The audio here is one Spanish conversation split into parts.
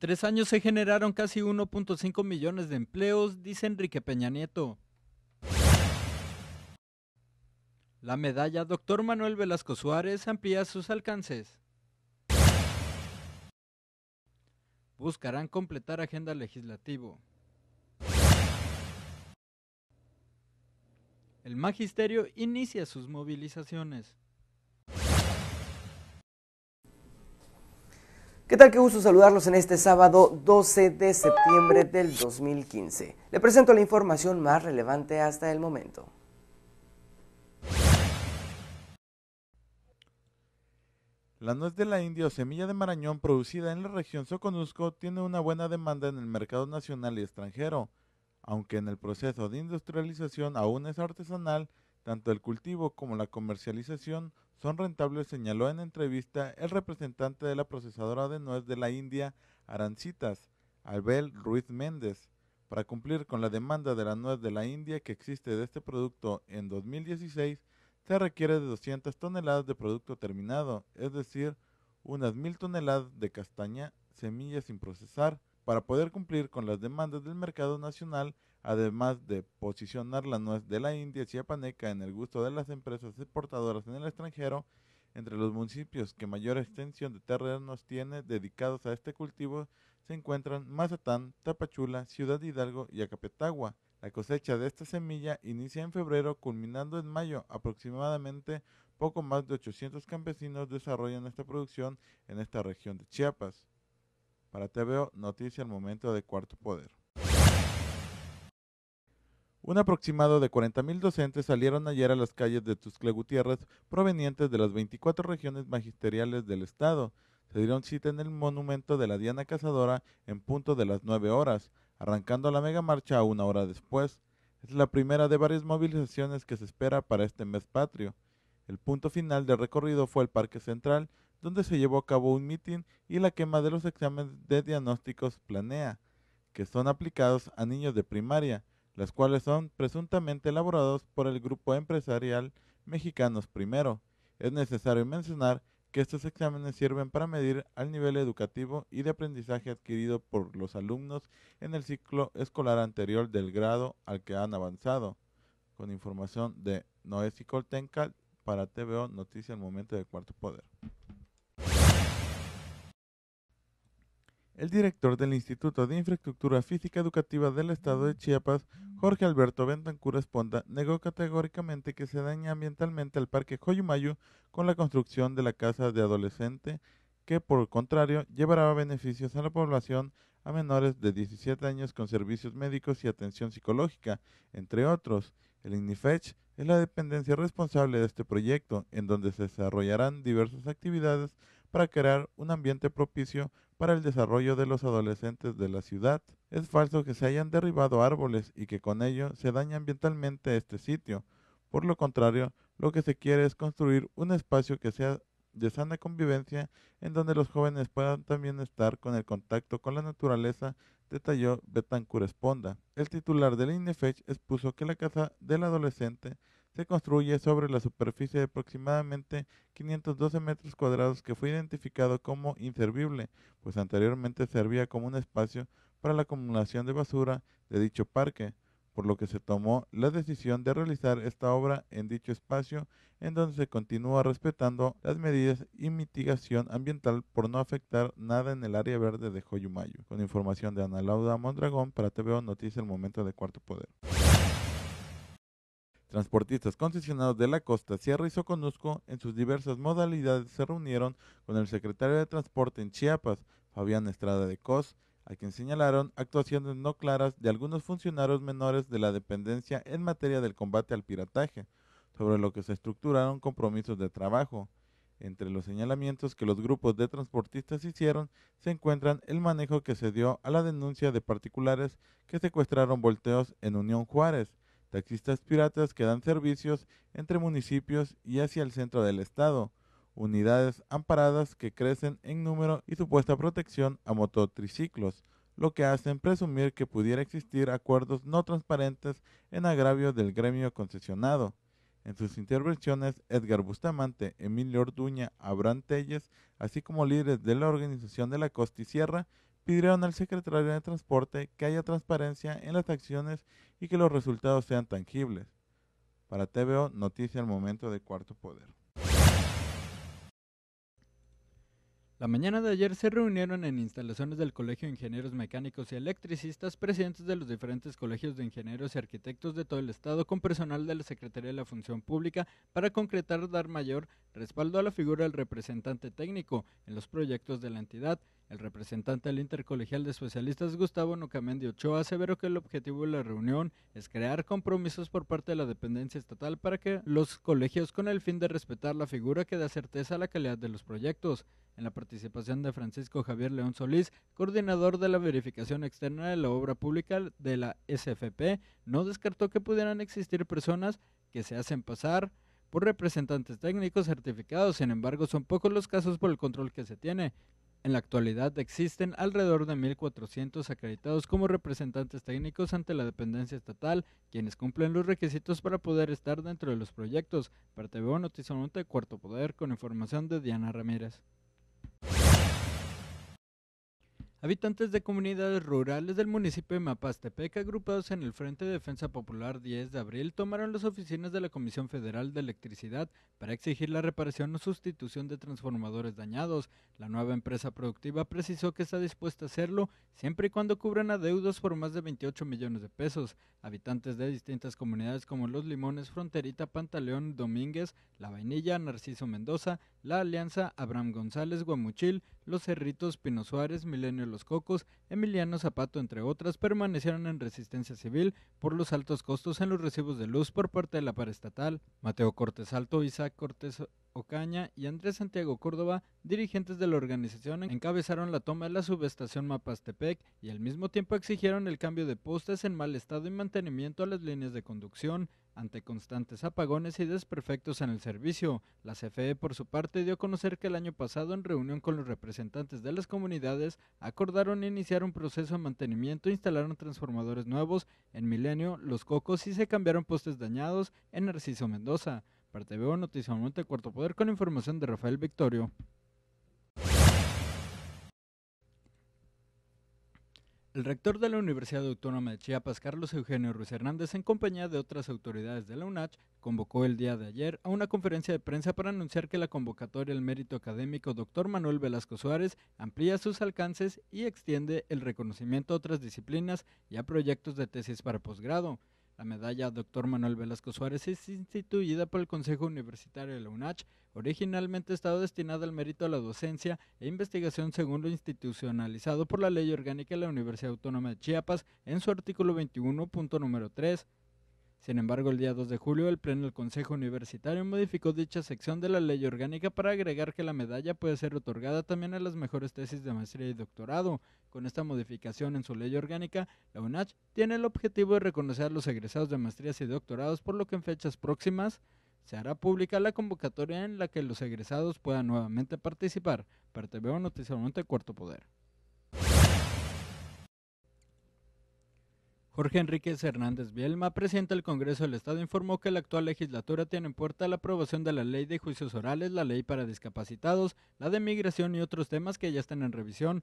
tres años se generaron casi 1.5 millones de empleos, dice Enrique Peña Nieto. La medalla Doctor Manuel Velasco Suárez amplía sus alcances. Buscarán completar agenda legislativo. El magisterio inicia sus movilizaciones. ¿Qué tal? Qué gusto saludarlos en este sábado 12 de septiembre del 2015. Le presento la información más relevante hasta el momento. La nuez de la India o semilla de marañón producida en la región Soconusco tiene una buena demanda en el mercado nacional y extranjero. Aunque en el proceso de industrialización aún es artesanal, tanto el cultivo como la comercialización son rentables, señaló en entrevista el representante de la procesadora de nuez de la India, Arancitas, Abel Ruiz Méndez. Para cumplir con la demanda de la nuez de la India que existe de este producto en 2016, se requiere de 200 toneladas de producto terminado, es decir, unas 1000 toneladas de castaña, semillas sin procesar, para poder cumplir con las demandas del mercado nacional, además de posicionar la nuez de la India chiapaneca en el gusto de las empresas exportadoras en el extranjero, entre los municipios que mayor extensión de terrenos tiene dedicados a este cultivo se encuentran Mazatán, Tapachula, Ciudad Hidalgo y Acapetagua. La cosecha de esta semilla inicia en febrero, culminando en mayo. Aproximadamente poco más de 800 campesinos desarrollan esta producción en esta región de Chiapas. Para TVO, noticia al momento de Cuarto Poder. Un aproximado de 40.000 docentes salieron ayer a las calles de Tuscle Gutiérrez provenientes de las 24 regiones magisteriales del estado. Se dieron cita en el monumento de la Diana Cazadora en punto de las 9 horas, arrancando la mega marcha una hora después. Es la primera de varias movilizaciones que se espera para este mes patrio. El punto final del recorrido fue el Parque Central, donde se llevó a cabo un mitin y la quema de los exámenes de diagnósticos planea, que son aplicados a niños de primaria, las cuales son presuntamente elaborados por el grupo empresarial Mexicanos Primero. Es necesario mencionar que estos exámenes sirven para medir al nivel educativo y de aprendizaje adquirido por los alumnos en el ciclo escolar anterior del grado al que han avanzado. Con información de Noé Coltencal para TVO Noticia al Momento del Cuarto Poder. El director del Instituto de Infraestructura Física Educativa del Estado de Chiapas, Jorge Alberto Bentancur Esponda, negó categóricamente que se daña ambientalmente al Parque Joyumayu con la construcción de la casa de adolescente, que por el contrario llevará beneficios a la población a menores de 17 años con servicios médicos y atención psicológica, entre otros. El INIFECH es la dependencia responsable de este proyecto, en donde se desarrollarán diversas actividades para crear un ambiente propicio para el desarrollo de los adolescentes de la ciudad. Es falso que se hayan derribado árboles y que con ello se dañe ambientalmente este sitio. Por lo contrario, lo que se quiere es construir un espacio que sea de sana convivencia en donde los jóvenes puedan también estar con el contacto con la naturaleza detalló Betancourt Esponda. El titular del INEFECH expuso que la casa del adolescente se construye sobre la superficie de aproximadamente 512 metros cuadrados que fue identificado como inservible, pues anteriormente servía como un espacio para la acumulación de basura de dicho parque por lo que se tomó la decisión de realizar esta obra en dicho espacio en donde se continúa respetando las medidas y mitigación ambiental por no afectar nada en el área verde de Joyumayo. Con información de Ana Lauda Mondragón para TVO Noticias El Momento de Cuarto Poder. Transportistas concesionados de la costa, Sierra y Soconusco en sus diversas modalidades se reunieron con el secretario de Transporte en Chiapas, Fabián Estrada de Cos, a quien señalaron actuaciones no claras de algunos funcionarios menores de la dependencia en materia del combate al pirataje, sobre lo que se estructuraron compromisos de trabajo. Entre los señalamientos que los grupos de transportistas hicieron se encuentran el manejo que se dio a la denuncia de particulares que secuestraron volteos en Unión Juárez, taxistas piratas que dan servicios entre municipios y hacia el centro del estado, unidades amparadas que crecen en número y supuesta protección a mototriciclos, lo que hacen presumir que pudiera existir acuerdos no transparentes en agravio del gremio concesionado. En sus intervenciones, Edgar Bustamante, Emilio Orduña, Abraham Telles, así como líderes de la organización de la Costa y Sierra, pidieron al secretario de Transporte que haya transparencia en las acciones y que los resultados sean tangibles. Para TVO, noticia al momento de Cuarto Poder. La mañana de ayer se reunieron en instalaciones del Colegio de Ingenieros Mecánicos y Electricistas presidentes de los diferentes colegios de ingenieros y arquitectos de todo el estado con personal de la Secretaría de la Función Pública para concretar dar mayor respaldo a la figura del representante técnico en los proyectos de la entidad el representante del Intercolegial de Especialistas, Gustavo Nucamendi Ochoa, aseveró que el objetivo de la reunión es crear compromisos por parte de la dependencia estatal para que los colegios, con el fin de respetar la figura que da certeza a la calidad de los proyectos, en la participación de Francisco Javier León Solís, coordinador de la verificación externa de la obra pública de la SFP, no descartó que pudieran existir personas que se hacen pasar por representantes técnicos certificados, sin embargo son pocos los casos por el control que se tiene, en la actualidad existen alrededor de 1.400 acreditados como representantes técnicos ante la dependencia estatal, quienes cumplen los requisitos para poder estar dentro de los proyectos. Para Cuarto Poder, con información de Diana Ramírez. Habitantes de comunidades rurales del municipio de Mapastepec, agrupados en el Frente de Defensa Popular 10 de abril, tomaron las oficinas de la Comisión Federal de Electricidad para exigir la reparación o sustitución de transformadores dañados. La nueva empresa productiva precisó que está dispuesta a hacerlo siempre y cuando cubran adeudos por más de 28 millones de pesos. Habitantes de distintas comunidades como Los Limones, Fronterita, Pantaleón, Domínguez, La Vainilla, Narciso Mendoza, La Alianza, Abraham González, Guamuchil, los Cerritos, Pino Suárez, Milenio Los Cocos, Emiliano Zapato, entre otras, permanecieron en resistencia civil por los altos costos en los recibos de luz por parte de la paraestatal. Mateo Cortés Alto, Isaac Cortés Ocaña y Andrés Santiago Córdoba, dirigentes de la organización, encabezaron la toma de la subestación Mapastepec y al mismo tiempo exigieron el cambio de postes en mal estado y mantenimiento a las líneas de conducción. Ante constantes apagones y desperfectos en el servicio, la CFE por su parte dio a conocer que el año pasado en reunión con los representantes de las comunidades acordaron iniciar un proceso de mantenimiento, e instalaron transformadores nuevos en Milenio, Los Cocos y se cambiaron postes dañados en Narciso Mendoza. Parte veo Noticia Monte Cuarto Poder con información de Rafael Victorio. El rector de la Universidad Autónoma de Chiapas, Carlos Eugenio Ruiz Hernández, en compañía de otras autoridades de la UNACH, convocó el día de ayer a una conferencia de prensa para anunciar que la convocatoria al mérito académico Dr. Manuel Velasco Suárez amplía sus alcances y extiende el reconocimiento a otras disciplinas y a proyectos de tesis para posgrado. La medalla Doctor Manuel Velasco Suárez es instituida por el Consejo Universitario de la UNACH. Originalmente estaba destinada al mérito a la docencia e investigación según lo institucionalizado por la Ley Orgánica de la Universidad Autónoma de Chiapas en su artículo 21, punto número 3. Sin embargo, el día 2 de julio, el Pleno del Consejo Universitario modificó dicha sección de la ley orgánica para agregar que la medalla puede ser otorgada también a las mejores tesis de maestría y doctorado. Con esta modificación en su ley orgánica, la UNACH tiene el objetivo de reconocer a los egresados de maestrías y doctorados, por lo que en fechas próximas se hará pública la convocatoria en la que los egresados puedan nuevamente participar. Parte veo Cuarto Poder. Jorge Enríquez Hernández Bielma, presidente del Congreso del Estado, informó que la actual legislatura tiene en puerta la aprobación de la ley de juicios orales, la ley para discapacitados, la de migración y otros temas que ya están en revisión.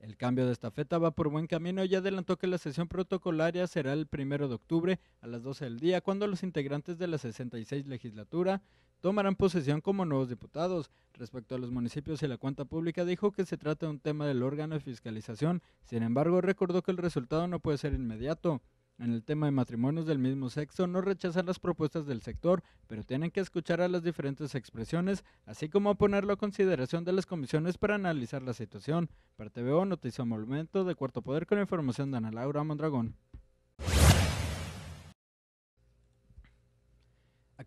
El cambio de estafeta va por buen camino y adelantó que la sesión protocolaria será el primero de octubre a las 12 del día, cuando los integrantes de la 66 legislatura tomarán posesión como nuevos diputados. Respecto a los municipios y la cuenta pública, dijo que se trata de un tema del órgano de fiscalización. Sin embargo, recordó que el resultado no puede ser inmediato. En el tema de matrimonios del mismo sexo, no rechazan las propuestas del sector, pero tienen que escuchar a las diferentes expresiones, así como ponerlo a consideración de las comisiones para analizar la situación. Para TVO, Noticia Movimiento de Cuarto Poder con información de Ana Laura Mondragón.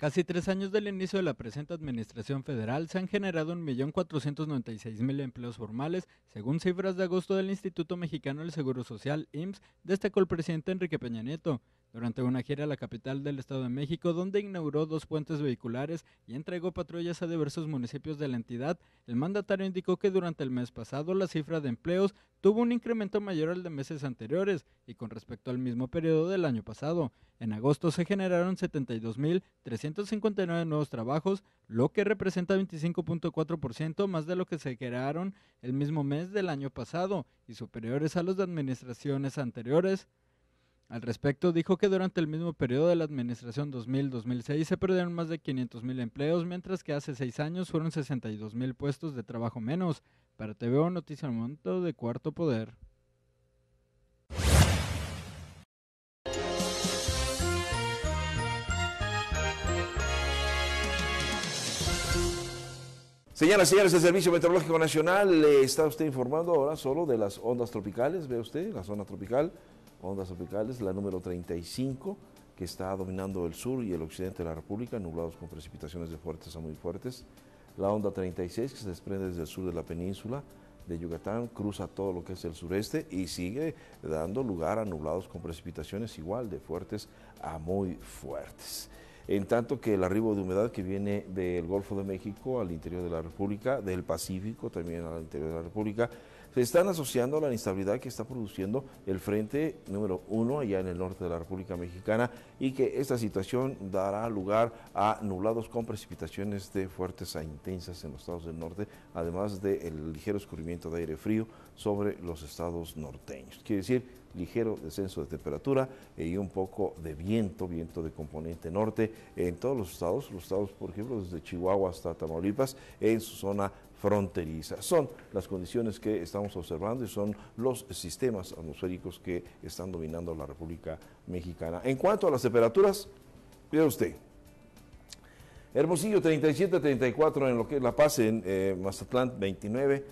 casi tres años del inicio de la presente administración federal, se han generado 1.496.000 empleos formales, según cifras de agosto del Instituto Mexicano del Seguro Social, IMSS, destacó el presidente Enrique Peña Nieto durante una gira a la capital del Estado de México, donde inauguró dos puentes vehiculares y entregó patrullas a diversos municipios de la entidad, el mandatario indicó que durante el mes pasado la cifra de empleos tuvo un incremento mayor al de meses anteriores y con respecto al mismo periodo del año pasado. En agosto se generaron 72.359 nuevos trabajos, lo que representa 25.4% más de lo que se crearon el mismo mes del año pasado y superiores a los de administraciones anteriores. Al respecto, dijo que durante el mismo periodo de la administración 2000-2006 se perdieron más de 500.000 empleos, mientras que hace seis años fueron 62.000 puestos de trabajo menos. Para TVO Noticias al Momento de Cuarto Poder. Señoras y señores, el Servicio Meteorológico Nacional le eh, está usted informando ahora solo de las ondas tropicales, ve usted, la zona tropical ondas tropicales, la número 35, que está dominando el sur y el occidente de la República, nublados con precipitaciones de fuertes a muy fuertes. La onda 36, que se desprende desde el sur de la península de Yucatán, cruza todo lo que es el sureste y sigue dando lugar a nublados con precipitaciones igual de fuertes a muy fuertes. En tanto que el arribo de humedad que viene del Golfo de México al interior de la República, del Pacífico también al interior de la República, se están asociando a la inestabilidad que está produciendo el frente número uno allá en el norte de la República Mexicana y que esta situación dará lugar a nublados con precipitaciones de fuertes a intensas en los estados del norte, además del ligero escurrimiento de aire frío sobre los estados norteños. Quiere decir ligero descenso de temperatura y un poco de viento, viento de componente norte en todos los estados, los estados por ejemplo desde Chihuahua hasta Tamaulipas en su zona fronteriza. Son las condiciones que estamos observando y son los sistemas atmosféricos que están dominando la República Mexicana. En cuanto a las temperaturas, vea usted. Hermosillo 37, 34 en lo que es La Paz, en eh, Mazatlán 29,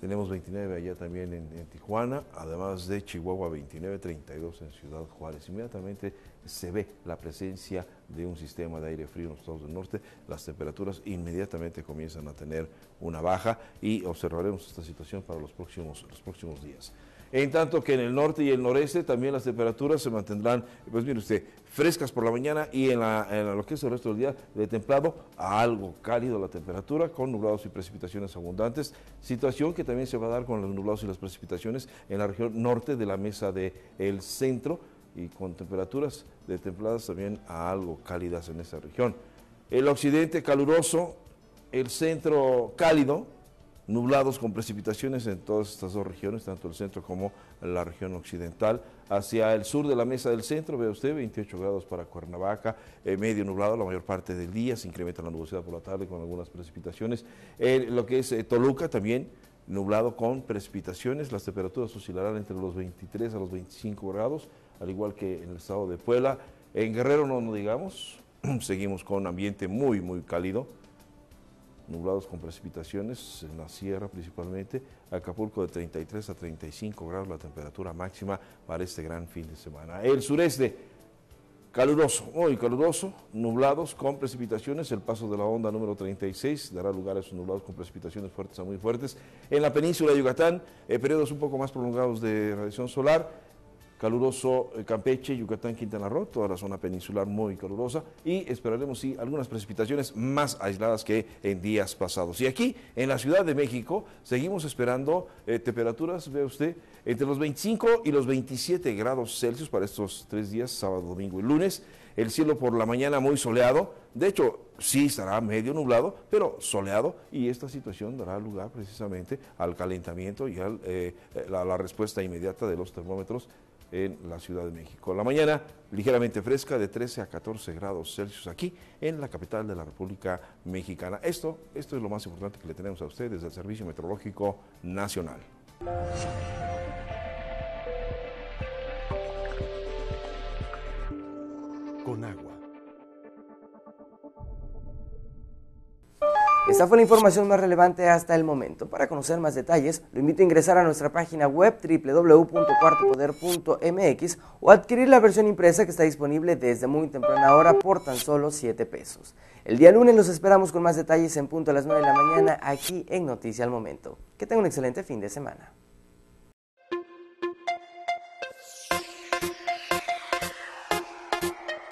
tenemos 29 allá también en, Tijuana, además de Chihuahua 29, 32 en Ciudad Juárez. Inmediatamente se ve la presencia de un sistema de aire frío en los estados del norte. Las temperaturas inmediatamente comienzan a tener una baja y observaremos esta situación para los próximos, los próximos días en tanto que en el norte y el noreste también las temperaturas se mantendrán, pues mire usted, frescas por la mañana y en, lo que es el resto del día de templado a algo cálido la temperatura con nublados y precipitaciones abundantes, situación que también se va a dar con los nublados y las precipitaciones en la región norte de la mesa del el centro y con temperaturas de templadas también a algo cálidas en esa región. El occidente caluroso, el centro cálido, nublados con precipitaciones en todas estas dos regiones, tanto el centro como la región occidental. Hacia el sur de la mesa del centro, ve usted, 28 grados para Cuernavaca, eh, medio nublado la mayor parte del día, se incrementa la nubosidad por la tarde con algunas precipitaciones. Eh, lo que es eh, Toluca también, nublado con precipitaciones, las temperaturas oscilarán entre los 23 a los 25 grados, al igual que en el estado de Puebla. En Guerrero no nos digamos, seguimos con un ambiente muy, muy cálido, nublados con precipitaciones en la sierra principalmente, Acapulco de 33 a 35 grados la temperatura máxima para este gran fin de semana. El sureste, caluroso, muy caluroso, nublados con precipitaciones, el paso de la onda número 36 dará lugar a esos nublados con precipitaciones fuertes a muy fuertes. En la península de Yucatán, eh, periodos un poco más prolongados de radiación solar, caluroso eh, Campeche, Yucatán, Quintana Roo, toda la zona peninsular muy calurosa y esperaremos sí algunas precipitaciones más aisladas que en días pasados. Y aquí en la Ciudad de México seguimos esperando eh, temperaturas, ve usted, entre los 25 y los 27 grados Celsius para estos tres días, sábado, domingo y lunes. El cielo por la mañana muy soleado, de hecho sí estará medio nublado, pero soleado y esta situación dará lugar precisamente al calentamiento y eh, a la respuesta inmediata de los termómetros en la Ciudad de México. La mañana ligeramente fresca de 13 a 14 grados Celsius aquí en la capital de la República Mexicana. Esto, esto es lo más importante que le tenemos a ustedes del Servicio Meteorológico Nacional. Con agua Esta fue la información más relevante hasta el momento. Para conocer más detalles, lo invito a ingresar a nuestra página web www.cuartopoder.mx o adquirir la versión impresa que está disponible desde muy temprana hora por tan solo 7 pesos. El día lunes los esperamos con más detalles en punto a las 9 de la mañana aquí en Noticia al Momento. Que tenga un excelente fin de semana.